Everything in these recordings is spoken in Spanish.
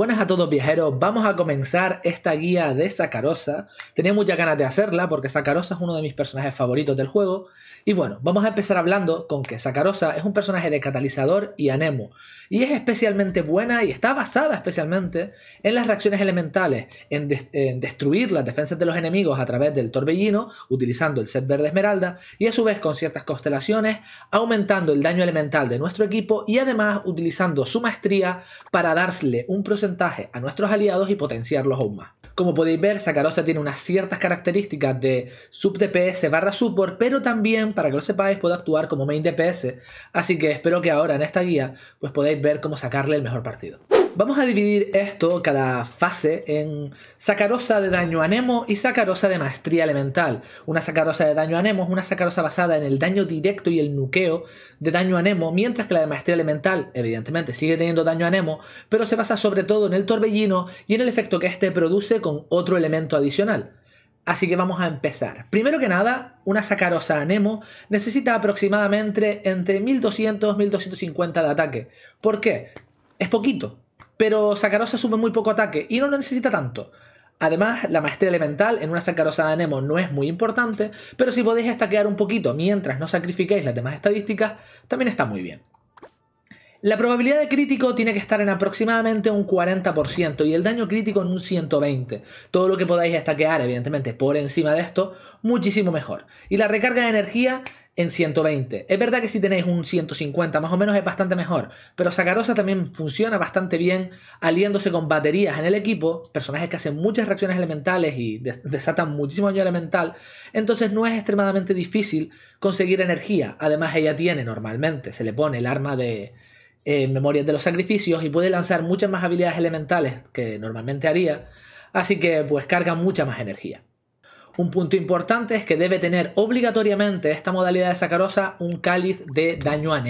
Buenas a todos viajeros, vamos a comenzar esta guía de Sakarosa. Tenía muchas ganas de hacerla porque Sakarosa es uno de mis personajes favoritos del juego. Y bueno, vamos a empezar hablando con que Sakarosa es un personaje de catalizador y anemo. Y es especialmente buena y está basada especialmente en las reacciones elementales, en, destruir las defensas de los enemigos a través del torbellino, utilizando el set verde esmeralda, y a su vez con ciertas constelaciones, aumentando el daño elemental de nuestro equipo y además utilizando su maestría para darle un porcentaje a nuestros aliados y potenciarlos aún más. Como podéis ver, Sacarosa tiene unas ciertas características de sub DPS barra support, pero también, para que lo sepáis, puede actuar como main DPS, así que espero que ahora en esta guía pues podáis ver cómo sacarle el mejor partido. Vamos a dividir esto, cada fase, en sacarosa de daño a Nemo y sacarosa de maestría elemental. Una sacarosa de daño a Nemo es una sacarosa basada en el daño directo y el nuqueo de daño a Nemo, mientras que la de maestría elemental, evidentemente, sigue teniendo daño a Nemo, pero se basa sobre todo en el torbellino y en el efecto que éste produce con otro elemento adicional. Así que vamos a empezar. Primero que nada, una sacarosa Nemo necesita aproximadamente entre 1200 y 1250 de ataque. ¿Por qué? Es poquito, pero Sacarosa sube muy poco ataque y no lo necesita tanto. Además, la maestría elemental en una sacarosa de Anemo no es muy importante, pero si podéis estaquear un poquito mientras no sacrifiquéis las demás estadísticas, también está muy bien. La probabilidad de crítico tiene que estar en aproximadamente un 40% y el daño crítico en un 120%. Todo lo que podáis estaquear, evidentemente, por encima de esto, muchísimo mejor. Y la recarga de energía en 120. Es verdad que si tenéis un 150 más o menos es bastante mejor, pero Sacarosa también funciona bastante bien aliándose con baterías en el equipo, personajes que hacen muchas reacciones elementales y desatan muchísimo daño elemental, entonces no es extremadamente difícil conseguir energía. Además ella tiene normalmente, se le pone el arma de eh, Memorias de los Sacrificios y puede lanzar muchas más habilidades elementales que normalmente haría, así que pues carga mucha más energía. Un punto importante es que debe tener obligatoriamente esta modalidad de sacarosa un cáliz de daño a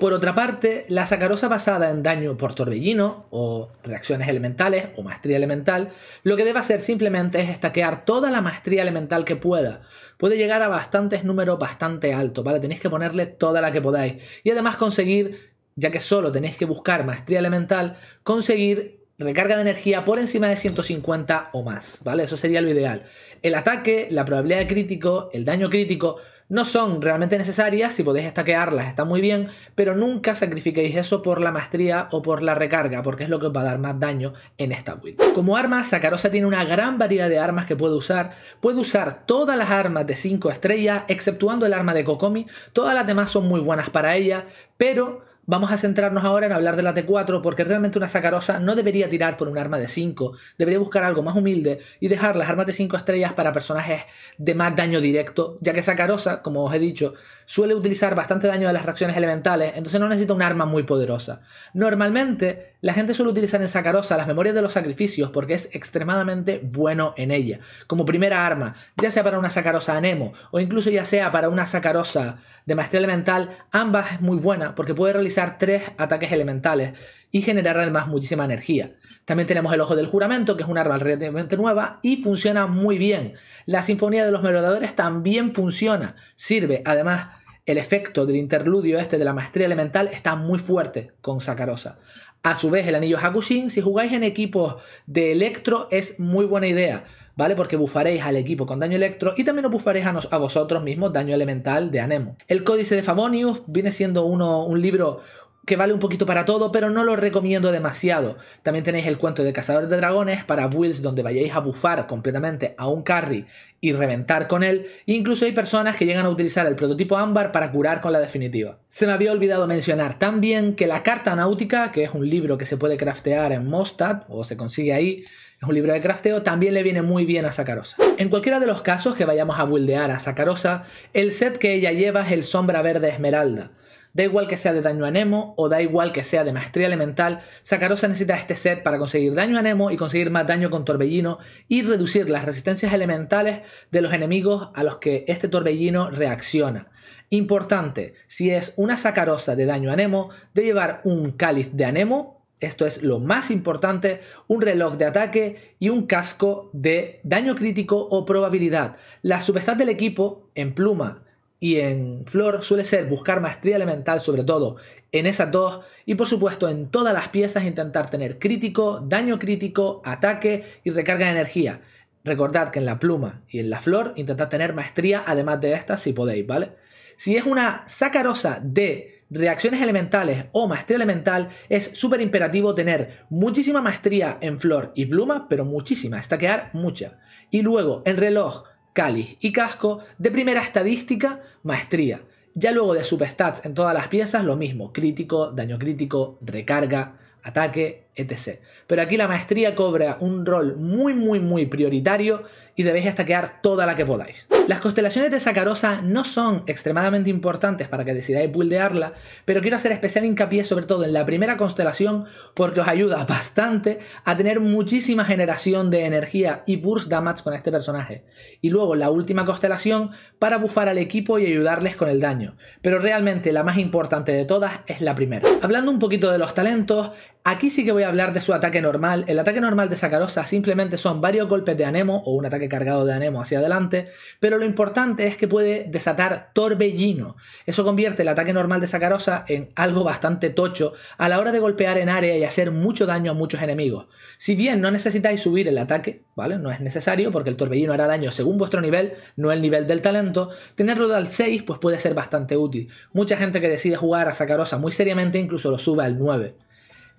Por otra parte, la sacarosa basada en daño por torbellino o reacciones elementales o maestría elemental, lo que debe hacer simplemente es estaquear toda la maestría elemental que pueda. Puede llegar a bastantes números bastante altos, ¿vale? Tenéis que ponerle toda la que podáis. Y además conseguir, ya que solo tenéis que buscar maestría elemental, conseguir recarga de energía por encima de 150 o más, ¿vale? Eso sería lo ideal. El ataque, la probabilidad de crítico, el daño crítico, no son realmente necesarias, si podéis estaquearlas está muy bien, pero nunca sacrifiquéis eso por la maestría o por la recarga, porque es lo que os va a dar más daño en esta build. Como arma, Sakarosa tiene una gran variedad de armas que puede usar. Puede usar todas las armas de 5 estrellas, exceptuando el arma de Kokomi. Todas las demás son muy buenas para ella, pero Vamos a centrarnos ahora en hablar de la T4 porque realmente una Sacarosa no debería tirar por un arma de 5, debería buscar algo más humilde y dejar las armas de 5 estrellas para personajes de más daño directo, ya que Sacarosa, como os he dicho, suele utilizar bastante daño de las reacciones elementales, entonces no necesita un arma muy poderosa. Normalmente, la gente suele utilizar en Sacarosa las memorias de los sacrificios porque es extremadamente bueno en ella, como primera arma, ya sea para una Sacarosa Anemo o incluso ya sea para una Sacarosa de maestría elemental, ambas es muy buena porque puede realizar tres ataques elementales y generar además muchísima energía. También tenemos el Ojo del Juramento, que es un arma relativamente nueva y funciona muy bien. La Sinfonía de los Melodadores también funciona. Sirve, además, el efecto del interludio este de la maestría elemental está muy fuerte con Sakarosa. A su vez, el anillo Hakushin, si jugáis en equipos de Electro, es muy buena idea. ¿vale? Porque bufaréis al equipo con daño electro y también os bufaréis a, vosotros mismos daño elemental de Anemo. El Códice de Favonius viene siendo uno, un libro que vale un poquito para todo, pero no lo recomiendo demasiado. También tenéis el cuento de Cazadores de Dragones para builds donde vayáis a bufar completamente a un carry y reventar con él. incluso hay personas que llegan a utilizar el prototipo ámbar para curar con la definitiva. Se me había olvidado mencionar también que la Carta Náutica, que es un libro que se puede craftear en Mostad o se consigue ahí, es un libro de crafteo, también le viene muy bien a Sacarosa. En cualquiera de los casos que vayamos a buildear a Sacarosa, el set que ella lleva es el Sombra Verde Esmeralda. Da igual que sea de daño a Nemo o da igual que sea de maestría elemental, Sacarosa necesita este set para conseguir daño a Nemo y conseguir más daño con Torbellino y reducir las resistencias elementales de los enemigos a los que este Torbellino reacciona. Importante, si es una Sacarosa de daño a Nemo, de llevar un cáliz de Anemo esto es lo más importante, un reloj de ataque y un casco de daño crítico o probabilidad. La subestad del equipo en pluma y en flor suele ser buscar maestría elemental sobre todo en esas dos y por supuesto en todas las piezas intentar tener crítico, daño crítico, ataque y recarga de energía. Recordad que en la pluma y en la flor intentad tener maestría además de estas si podéis, ¿vale? Si es una sacarosa de reacciones elementales o maestría elemental, es súper imperativo tener muchísima maestría en flor y pluma, pero muchísima, estaquear mucha. Y luego en reloj, cáliz y casco, de primera estadística, maestría. Ya luego de superstats en todas las piezas, lo mismo, crítico, daño crítico, recarga, ataque, etc. Pero aquí la maestría cobra un rol muy, muy, muy prioritario y debéis estaquear toda la que podáis. Las constelaciones de Sacarosa no son extremadamente importantes para que decidáis buildearla, pero quiero hacer especial hincapié sobre todo en la primera constelación porque os ayuda bastante a tener muchísima generación de energía y burst damage con este personaje. Y luego la última constelación para bufar al equipo y ayudarles con el daño. Pero realmente la más importante de todas es la primera. Hablando un poquito de los talentos, aquí sí que voy hablar de su ataque normal. El ataque normal de Sacarosa simplemente son varios golpes de Anemo o un ataque cargado de Anemo hacia adelante, pero lo importante es que puede desatar Torbellino. Eso convierte el ataque normal de Sacarosa en algo bastante tocho a la hora de golpear en área y hacer mucho daño a muchos enemigos. Si bien no necesitáis subir el ataque, ¿vale? No es necesario porque el Torbellino hará daño según vuestro nivel, no el nivel del talento, tenerlo al 6 pues puede ser bastante útil. Mucha gente que decide jugar a Sacarosa muy seriamente incluso lo sube al 9.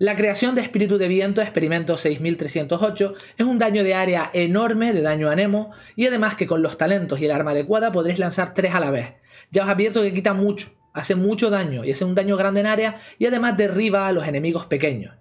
La creación de espíritu de viento, experimento 6308, es un daño de área enorme de daño a Nemo, y además que con los talentos y el arma adecuada podréis lanzar tres a la vez. Ya os advierto que quita mucho, hace mucho daño y hace un daño grande en área, y además derriba a los enemigos pequeños.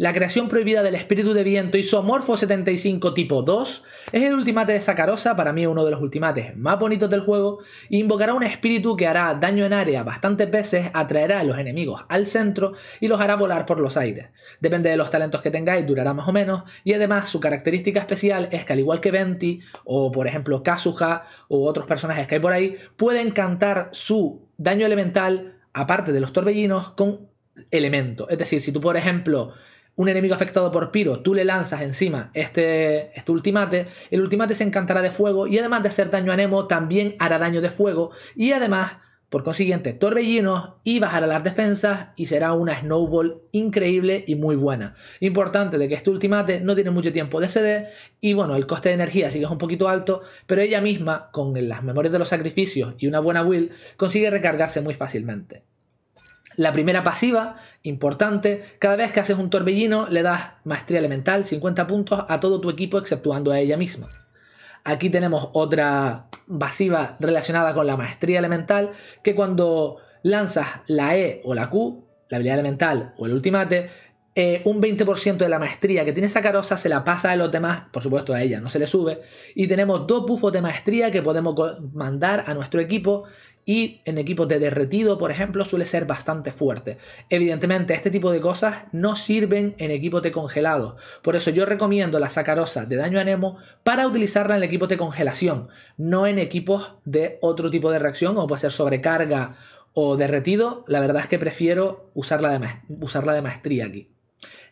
La creación prohibida del espíritu de viento Isomorfo 75 tipo 2 es el ultimate de Sacarosa, para mí uno de los ultimates más bonitos del juego, e invocará un espíritu que hará daño en área bastantes veces, atraerá a los enemigos al centro y los hará volar por los aires. Depende de los talentos que tengáis, durará más o menos, y además su característica especial es que al igual que Venti, o por ejemplo Kazuha, o otros personajes que hay por ahí, pueden cantar su daño elemental, aparte de los torbellinos, con elemento. Es decir, si tú por ejemplo un enemigo afectado por piro, tú le lanzas encima este, este ultimate, el ultimate se encantará de fuego y además de hacer daño a Nemo, también hará daño de fuego y además, por consiguiente, torbellinos y bajará las defensas y será una snowball increíble y muy buena. Importante de que este ultimate no tiene mucho tiempo de CD y bueno, el coste de energía sigue es un poquito alto, pero ella misma, con las memorias de los sacrificios y una buena will, consigue recargarse muy fácilmente. La primera pasiva, importante, cada vez que haces un torbellino le das maestría elemental, 50 puntos a todo tu equipo exceptuando a ella misma. Aquí tenemos otra pasiva relacionada con la maestría elemental, que cuando lanzas la E o la Q, la habilidad elemental o el ultimate, eh, un 20% de la maestría que tiene Sacarosa se la pasa a los demás, por supuesto a ella no se le sube, y tenemos dos bufos de maestría que podemos mandar a nuestro equipo y en equipos de derretido, por ejemplo, suele ser bastante fuerte. Evidentemente, este tipo de cosas no sirven en equipos de congelado, por eso yo recomiendo la Sacarosa de daño a Nemo para utilizarla en equipos de congelación, no en equipos de otro tipo de reacción, como puede ser sobrecarga o derretido, la verdad es que prefiero usarla usarla de maestría aquí.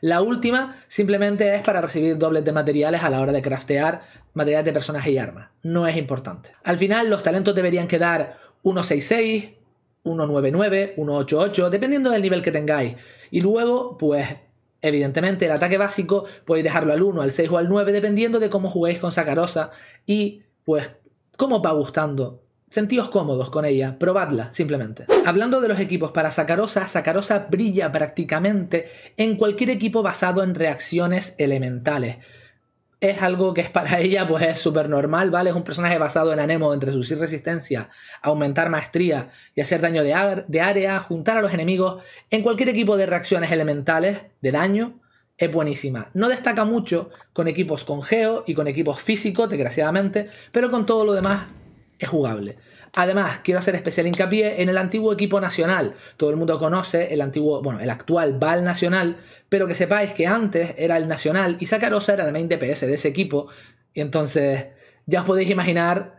La última simplemente es para recibir dobles de materiales a la hora de craftear materiales de personajes y armas. No es importante. Al final los talentos deberían quedar 166, 199, 188, dependiendo del nivel que tengáis. Y luego, pues Evidentemente, el ataque básico podéis dejarlo al 1, al 6 o al 9, dependiendo de cómo juguéis con Sacarosa y pues cómo va gustando Sentíos cómodos con ella, probadla simplemente. Hablando de los equipos para Sacarosa, Sacarosa brilla prácticamente en cualquier equipo basado en reacciones elementales. Es algo que es para ella pues es súper normal, ¿vale? Es un personaje basado en anemo, en reducir resistencia, aumentar maestría y hacer daño de, de área, juntar a los enemigos. En cualquier equipo de reacciones elementales, de daño, es buenísima. No destaca mucho con equipos con geo y con equipos físicos, desgraciadamente, pero con todo lo demás es jugable. Además, quiero hacer especial hincapié en el antiguo equipo nacional. Todo el mundo conoce el antiguo, bueno, el actual Val Nacional, pero que sepáis que antes era el Nacional y Sakarosa era el main DPS de ese equipo. Y entonces ya os podéis imaginar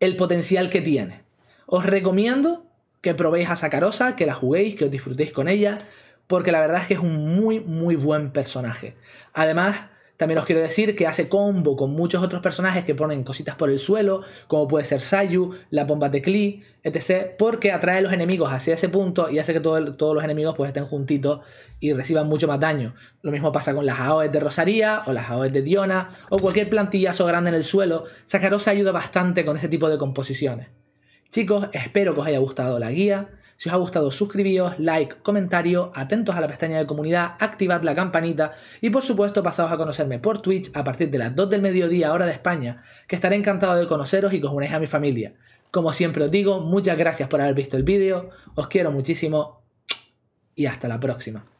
el potencial que tiene. Os recomiendo que probéis a Sakarosa, que la juguéis, que os disfrutéis con ella, porque la verdad es que es un muy, muy buen personaje. Además, también os quiero decir que hace combo con muchos otros personajes que ponen cositas por el suelo, como puede ser Sayu, la bomba de Klee, etc. Porque atrae a los enemigos hacia ese punto y hace que todos los enemigos pues, estén juntitos y reciban mucho más daño. Lo mismo pasa con las AOEs de Rosaría o las AOEs de Diona o cualquier plantillazo grande en el suelo. se ayuda bastante con ese tipo de composiciones. Chicos, espero que os haya gustado la guía. Si os ha gustado, suscribíos, like, comentario, atentos a la pestaña de comunidad, activad la campanita y por supuesto pasaos a conocerme por Twitch a partir de las 2 del mediodía hora de España, que estaré encantado de conoceros y que a mi familia. Como siempre os digo, muchas gracias por haber visto el vídeo, os quiero muchísimo y hasta la próxima.